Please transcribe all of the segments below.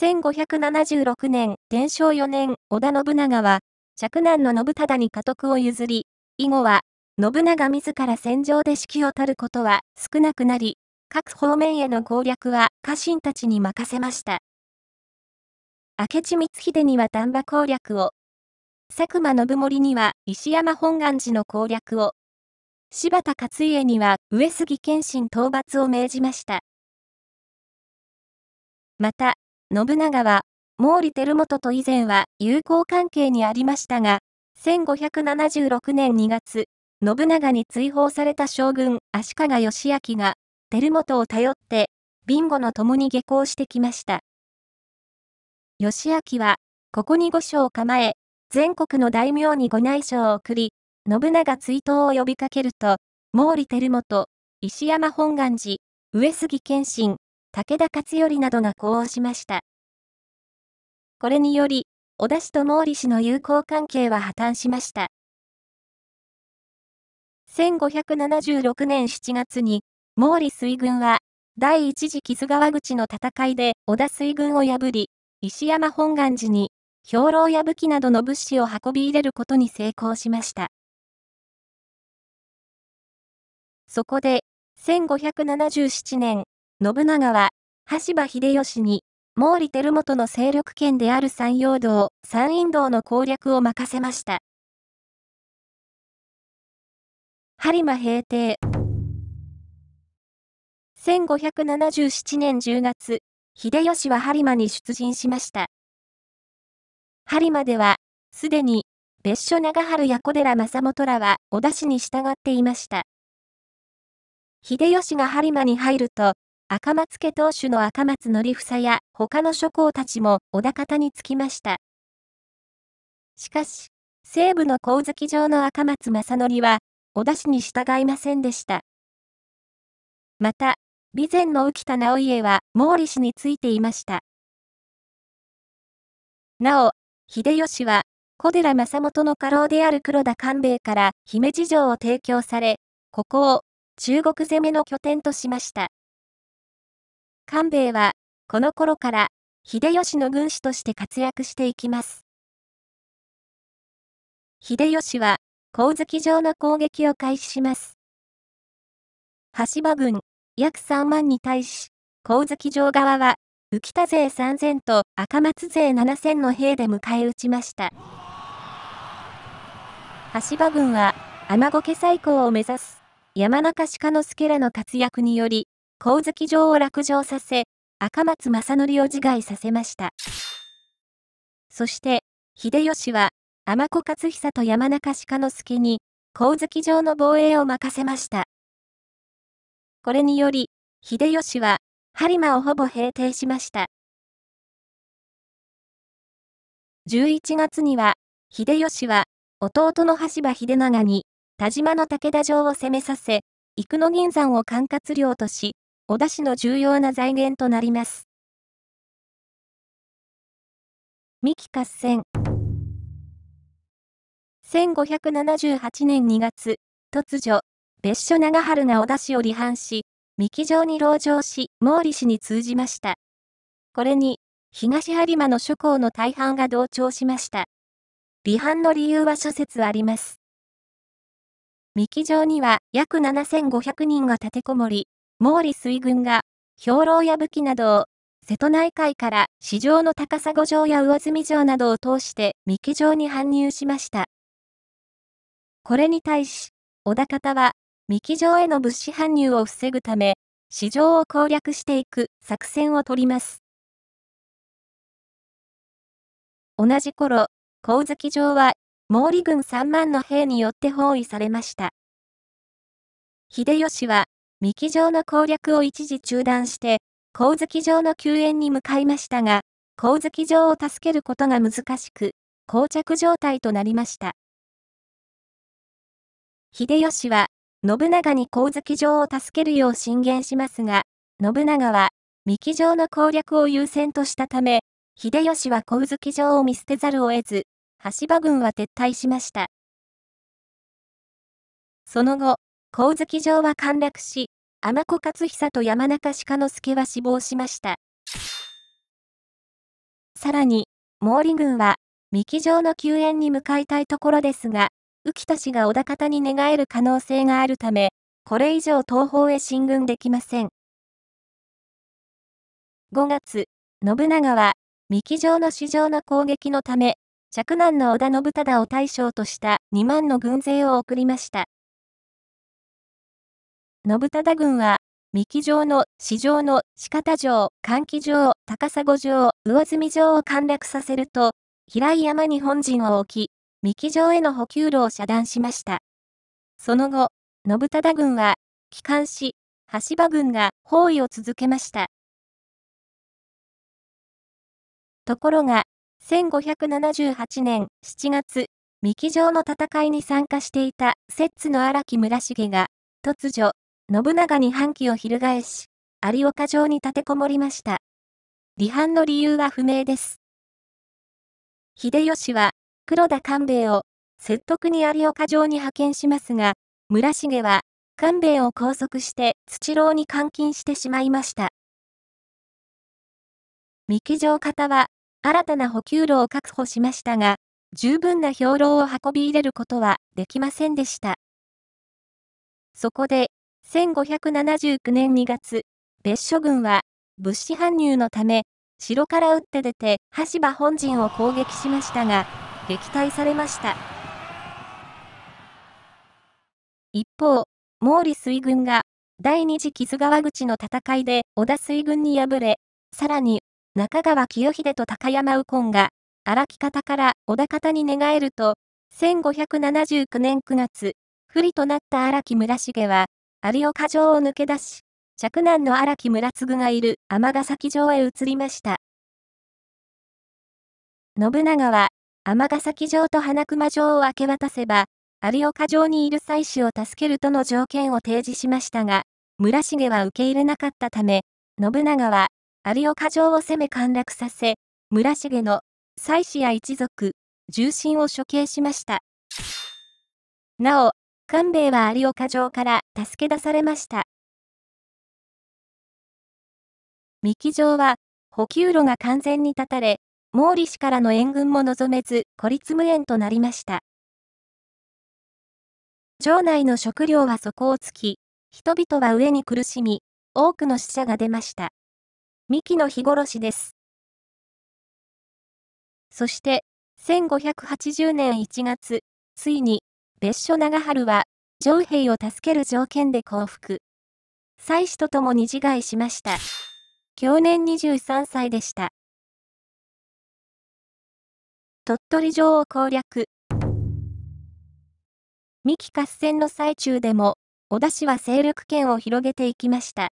1576年、天正4年、織田信長は、嫡男の信忠に家督を譲り、以後は、信長自ら戦場で指揮を取ることは少なくなり、各方面への攻略は家臣たちに任せました。明智光秀には丹波攻略を、佐久間信盛には石山本願寺の攻略を、柴田勝家には上杉謙信討伐を命じました。また、信長は、毛利輝元と以前は友好関係にありましたが、1576年2月、信長に追放された将軍足利義明が、輝元を頼って、ビンゴの共に下校してきました。義明は、ここに御所を構え、全国の大名に御内書を送り、信長追悼を呼びかけると、毛利輝元、石山本願寺、上杉謙信、武田勝頼などが呼応しました。これにより、織田氏と毛利氏の友好関係は破綻しました。1576年7月に、毛利水軍は、第一次木津川口の戦いで織田水軍を破り、石山本願寺に、兵糧や武器などの物資を運び入れることに成功しました。そこで、1577年、信長は、羽柴秀吉に、毛利輝元の勢力圏である山陽道、山陰道の攻略を任せました。播磨平定1577年10月、秀吉は播磨に出陣しました。播磨では、すでに、別所長春や小寺正元らは、織田氏に従っていました。秀吉が播磨に入ると、赤松家当主の赤松則房や他の諸侯たちも小田方につきました。しかし、西部の光月城の赤松正則は、小田氏に従いませんでした。また、備前の浮田直家は毛利氏についていました。なお、秀吉は、小寺正元の家老である黒田官兵衛から姫路城を提供され、ここを中国攻めの拠点としました。官兵衛は、この頃から、秀吉の軍師として活躍していきます。秀吉は、光月城の攻撃を開始します。橋場軍、約3万に対し、光月城側は、浮田勢3000と赤松勢7000の兵で迎え撃ちました。橋場軍は、天子家最高を目指す、山中鹿之助らの活躍により、光月城を落城させ、赤松正則を自害させました。そして、秀吉は、天子勝久と山中鹿之助に、光月城の防衛を任せました。これにより、秀吉は、播磨をほぼ平定しました。11月には、秀吉は、弟の橋場秀長に、田島の武田城を攻めさせ、幾野銀山を管轄領とし、小田市の重要な財源となります。三木合戦。1578年2月、突如、別所長春が小田氏を離反し、三木城に籠城し、毛利氏に通じました。これに、東播磨の諸侯の大半が同調しました。離反の理由は諸説あります。三木城には約7500人が立てこもり、毛利水軍が、兵糧や武器などを、瀬戸内海から市場の高砂城や魚住城などを通して三木城に搬入しました。これに対し、小田方は、三木城への物資搬入を防ぐため、市場を攻略していく作戦を取ります。同じ頃、光月城は、毛利軍3万の兵によって包囲されました。秀吉は、三木城の攻略を一時中断して、光月城の救援に向かいましたが、光月城を助けることが難しく、膠着状態となりました。秀吉は、信長に光月城を助けるよう進言しますが、信長は、三木城の攻略を優先としたため、秀吉は光月城を見捨てざるを得ず、羽柴軍は撤退しました。その後、光月城は陥落し、天子勝久と山中鹿之助は死亡しました。さらに、毛利軍は、三木城の救援に向かいたいところですが、浮田氏が織田方に寝返る可能性があるため、これ以上東方へ進軍できません。5月、信長は、三木城の市場の攻撃のため、嫡男の織田信忠を大将とした2万の軍勢を送りました。信忠軍は、三木城の、市城の、四方城、関木城、高砂城、魚住城を陥落させると、平井山に本陣を置き、三木城への補給路を遮断しました。その後、信忠軍は、帰還し、橋場軍が包囲を続けました。ところが、1578年7月、三木城の戦いに参加していた摂津の荒木村重が、突如、信長に反旗を翻し、有岡城に立てこもりました。離反の理由は不明です。秀吉は、黒田官兵衛を説得に有岡城に派遣しますが、村重は、官兵衛を拘束して土牢に監禁してしまいました。三木城方は、新たな補給路を確保しましたが、十分な兵糧を運び入れることはできませんでした。そこで、1579年2月、別所軍は、物資搬入のため、城から打って出て、羽柴本陣を攻撃しましたが、撃退されました。一方、毛利水軍が、第二次木津川口の戦いで織田水軍に敗れ、さらに、中川清秀と高山右近が、荒木方から織田方に寝返ると、1579年9月、不利となった荒木村重は、有岡城を抜け出し、嫡男の荒木村次がいる尼崎城へ移りました。信長は、尼崎城と花熊城を明け渡せば、有岡城にいる妻子を助けるとの条件を提示しましたが、村重は受け入れなかったため、信長は、有岡城を攻め陥落させ、村重の妻子や一族、重臣を処刑しました。なお、官兵衛は有岡城から助け出されました。三木城は、補給路が完全に断たれ、毛利氏からの援軍も望めず、孤立無援となりました。城内の食料は底をつき、人々は上に苦しみ、多くの死者が出ました。三木の日殺しです。そして、1580年1月、ついに、別所長春は、上兵を助ける条件で降伏。妻子と共に自害しました。去年23歳でした。鳥取城を攻略。三木合戦の最中でも、小田氏は勢力圏を広げていきました。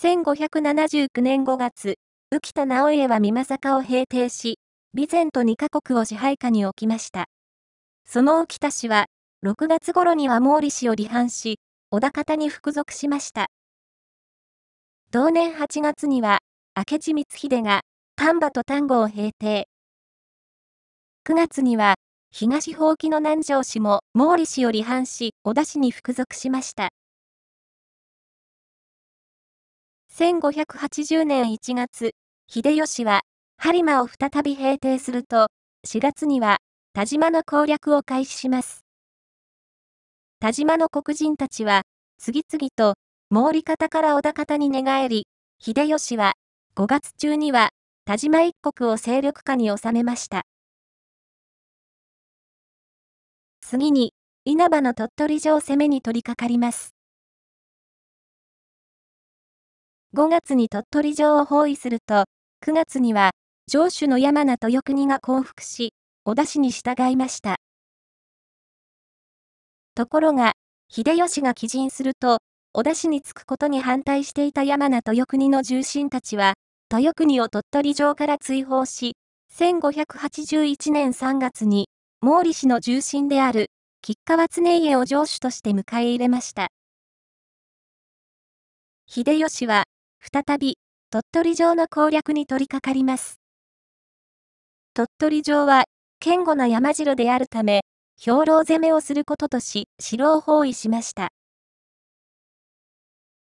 1579年5月、浮田直家は美作を平定し、備前と2カ国を支配下に置きました。その沖田氏は、6月頃には毛利氏を離反し、小田方に服属しました。同年8月には、明智光秀が丹波と丹後を平定。9月には、東方沖の南城氏も毛利氏を離反し、小田氏に服属しました。1580年1月、秀吉は、播磨を再び平定すると、4月には田島の攻略を開始します。田島の黒人たちは、次々と、毛利方から織田方に寝返り、秀吉は、5月中には、田島一国を勢力下に収めました。次に、稲葉の鳥取城攻めに取り掛かります。5月に鳥取城を包囲すると、9月には、城主の山名豊国が降伏し、お出しに従いました。ところが、秀吉が寄陣すると、お出しにつくことに反対していた山名豊国の重臣たちは、豊国を鳥取城から追放し、1581年3月に、毛利氏の重臣である、吉川常家を城主として迎え入れました。秀吉は、再び、鳥取城の攻略に取り掛かります。鳥取城は堅固な山城であるため、兵糧攻めをすることとし、城を包囲しました。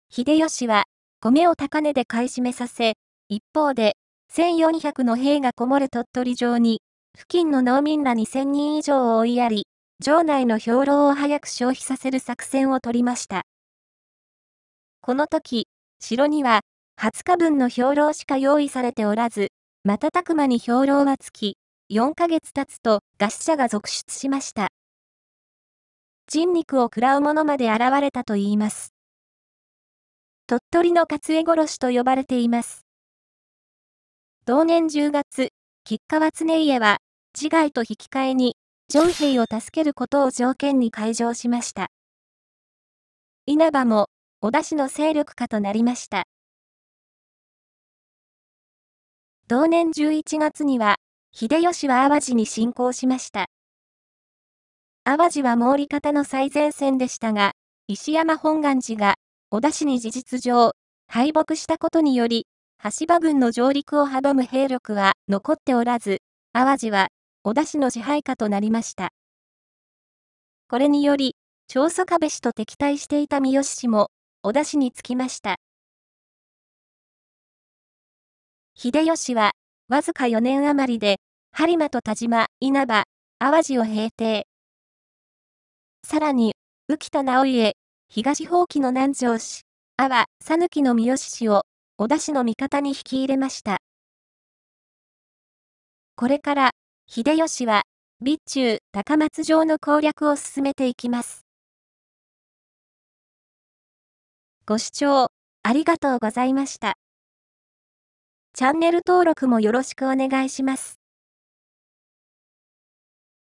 秀吉は、米を高値で買い占めさせ、一方で、1400の兵がこもる鳥取城に、付近の農民ら2 0 0 0人以上を追いやり、城内の兵糧を早く消費させる作戦を取りました。この時、城には、20日分の兵糧しか用意されておらず、瞬く間に兵糧はつき、4ヶ月経つと餓死者が続出しました。人肉を食らう者まで現れたといいます。鳥取の勝江殺しと呼ばれています。同年10月、吉川常家は、自害と引き換えに、上兵を助けることを条件に開場しました。稲葉も、小田氏の勢力下となりました。同年11月には、秀吉は淡路に侵攻しました。淡路は毛利方の最前線でしたが、石山本願寺が、小田市に事実上、敗北したことにより、橋場軍の上陸を阻む兵力は残っておらず、淡路は、小田市の支配下となりました。これにより、長宗我部氏と敵対していた三好氏も、小田氏につきました。秀吉は、わずか4年余りで、播磨と田島、稲葉、淡路を平定。さらに、浮田直家、東方記の南城市、阿波、讃抜の三好氏を、小田氏の味方に引き入れました。これから、秀吉は、備中、高松城の攻略を進めていきます。ご視聴、ありがとうございました。チャンネル登録もよろしくお願いします。